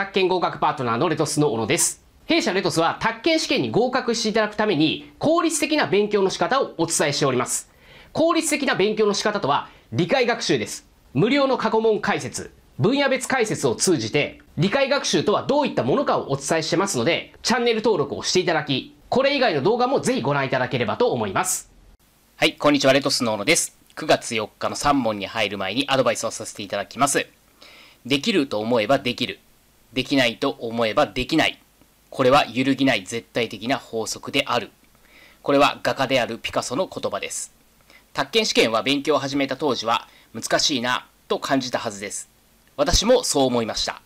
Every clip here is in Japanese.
宅建合格パートナーのレトスの小野です。弊社レトスは宅建試験に合格していただくために効率的な勉強の仕方をお伝えしております。効率的な勉強の仕方とは理解学習です。無料の過去問解説、分野別解説を通じて理解学習とはどういったものかをお伝えしてますのでチャンネル登録をしていただき、これ以外の動画もぜひご覧いただければと思います。はい、こんにちはレトスの小野です。9月4日の3問に入る前にアドバイスをさせていただきます。できると思えばできる。できないと思えばできない。これは揺るぎない絶対的な法則である。これは画家であるピカソの言葉です。宅建試験は勉強を始めた当時は難しいなと感じたはずです。私もそう思いました。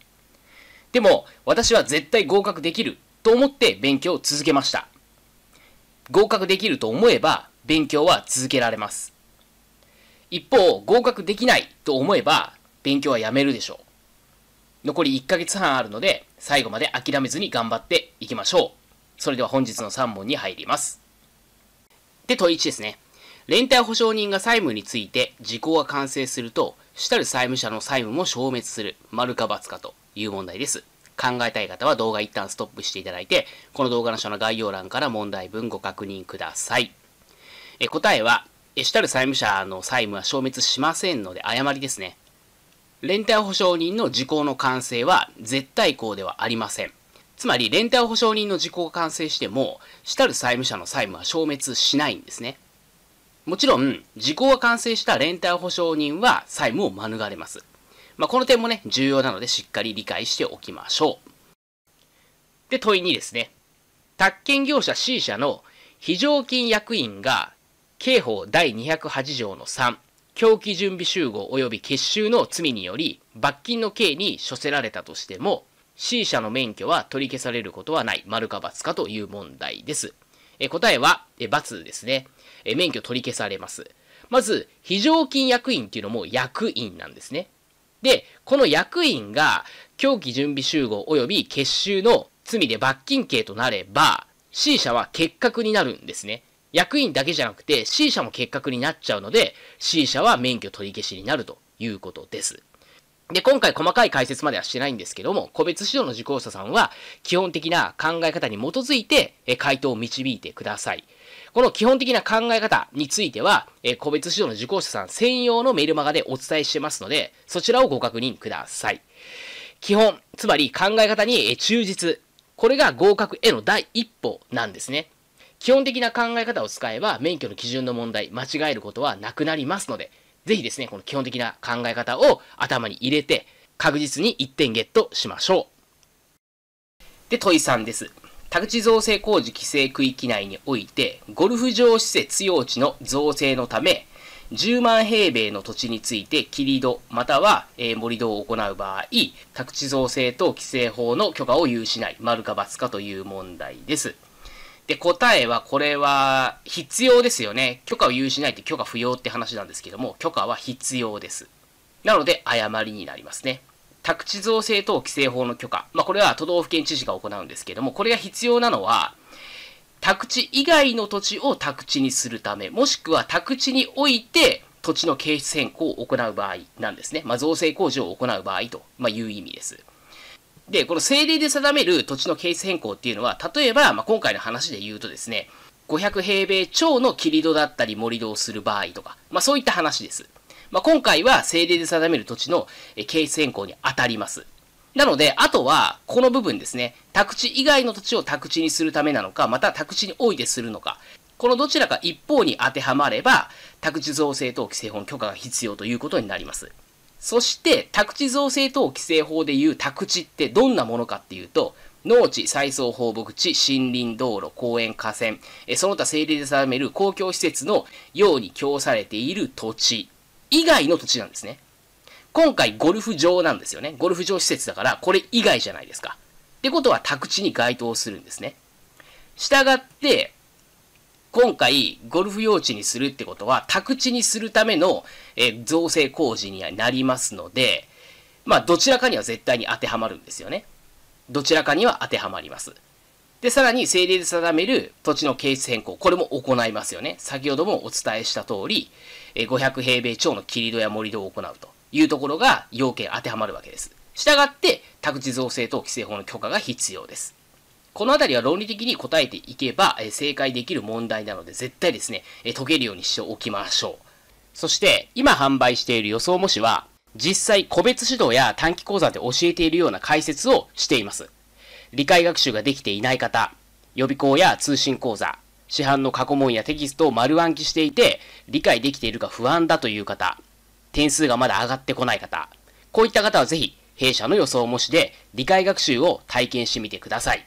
でも私は絶対合格できると思って勉強を続けました。合格できると思えば勉強は続けられます。一方、合格できないと思えば勉強はやめるでしょう。残り1ヶ月半あるので、最後まで諦めずに頑張っていきましょう。それでは本日の3問に入ります。で、問1ですね。連帯保証人が債務について時効が完成すると、主たる債務者の債務も消滅する、丸か×かという問題です。考えたい方は動画一旦ストップしていただいて、この動画の下の概要欄から問題文ご確認ください。え答えは、主たる債務者の債務は消滅しませんので、誤りですね。連帯保証人の時効の完成は絶対項ではありません。つまり、連帯保証人の時効が完成しても、主たる債務者の債務は消滅しないんですね。もちろん、時効が完成した連帯保証人は債務を免れます。まあ、この点もね、重要なのでしっかり理解しておきましょう。で、問い2ですね。宅建業者 C 社の非常勤役員が刑法第208条の3、狂気準備集合及び結集の罪により罰金の刑に処せられたとしても C 社の免許は取り消されることはない丸か罰かという問題です。え答えは、え罰ですねえ。免許取り消されます。まず、非常勤役員っていうのも役員なんですね。で、この役員が狂気準備集合及び結集の罪で罰金刑となれば、C 社は結核になるんですね。役員だけじゃなくて C 社も結核になっちゃうので C 社は免許取り消しになるということです。で、今回細かい解説まではしてないんですけども、個別指導の受講者さんは、基本的な考え方に基づいて、回答を導いてください。この基本的な考え方については、個別指導の受講者さん専用のメールマガでお伝えしてますので、そちらをご確認ください。基本、つまり考え方に忠実。これが合格への第一歩なんですね。基本的な考え方を使えば免許の基準の問題、間違えることはなくなりますので、ぜひですね、この基本的な考え方を頭に入れて、確実に1点ゲットしましょう。で、問い3です。宅地造成工事規制区域内において、ゴルフ場施設用地の造成のため、10万平米の土地について切り土または、え盛り土を行う場合、宅地造成等規制法の許可を有しない、丸か×かという問題です。で、答えはこれは必要ですよね。許可を有しないって許可不要って話なんですけども、許可は必要です。なので、誤りになりますね。宅地造成等規制法の許可。まあ、これは都道府県知事が行うんですけども、これが必要なのは、宅地以外の土地を宅地にするため、もしくは宅地において土地の形質変更を行う場合なんですね。まあ、造成工事を行う場合と、まいう意味です。で、この政令で定める土地のケース変更っていうのは、例えば、まあ、今回の話で言うとですね、500平米超の切り戸だったり盛り土をする場合とか、まあ、そういった話です。まあ、今回は政令で定める土地のケース変更に当たります。なので、あとは、この部分ですね。宅地以外の土地を宅地にするためなのか、また宅地においてするのか。このどちらか一方に当てはまれば、宅地造成等規制法の許可が必要ということになります。そして宅地造成等規制法でいう宅地ってどんなものかっていうと、農地、再送放牧地、森林、道路、公園、河川、えその他整理で定める公共施設のように供されている土地以外の土地なんですね。今回ゴルフ場なんですよね。ゴルフ場施設だからこれ以外じゃないですか。ってことは宅地に該当するんですね。したがって、今回、ゴルフ用地にするってことは、宅地にするための、えー、造成工事になりますので、まあ、どちらかには絶対に当てはまるんですよね。どちらかには当てはまります。で、さらに政令で定める土地の形質変更、これも行いますよね。先ほどもお伝えした通り、500平米超の切り土や盛り土を行うというところが要件当てはまるわけです。したがって、宅地造成等規制法の許可が必要です。この辺りは論理的に答えていけば、え正解できる問題なので、絶対ですね、え解けるようにしておきましょう。そして、今販売している予想模試は、実際個別指導や短期講座で教えているような解説をしています。理解学習ができていない方、予備校や通信講座、市販の過去問やテキストを丸暗記していて、理解できているか不安だという方、点数がまだ上がってこない方、こういった方はぜひ、弊社の予想模試で理解学習を体験してみてください。